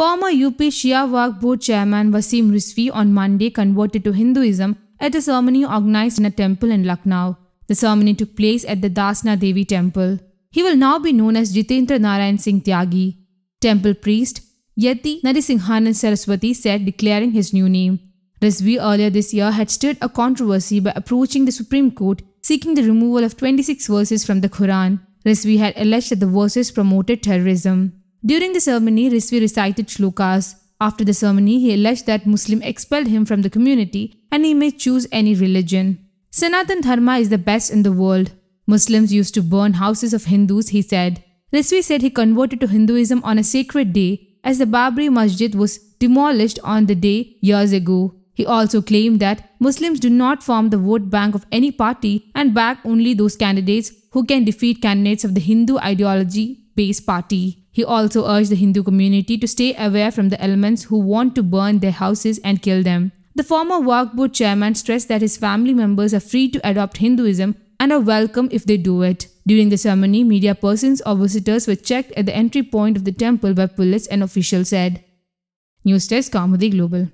Former UP Shia Waqf Board Chairman Wasim Rizvi on Monday converted to Hinduism at a ceremony organized in a temple in Lucknow. The ceremony took place at the Dasna Devi temple. He will now be known as Jitendra Narayan Singh Tyagi. Temple priest Yati Narisinghanan Saraswati said, declaring his new name. Rizvi earlier this year had stirred a controversy by approaching the Supreme Court seeking the removal of 26 verses from the Quran. Rizvi had alleged that the verses promoted terrorism. During the ceremony, Rizvi recited shlokas. After the ceremony, he alleged that Muslim expelled him from the community and he may choose any religion. Sanatan Dharma is the best in the world. Muslims used to burn houses of Hindus, he said. Rizvi said he converted to Hinduism on a sacred day as the Babri Masjid was demolished on the day years ago. He also claimed that Muslims do not form the vote bank of any party and back only those candidates who can defeat candidates of the Hindu ideology Peace Party. He also urged the Hindu community to stay away from the elements who want to burn their houses and kill them. The former work Board chairman stressed that his family members are free to adopt Hinduism and are welcome if they do it. During the ceremony, media persons or visitors were checked at the entry point of the temple by police, an official said. News Desk Comedy Global.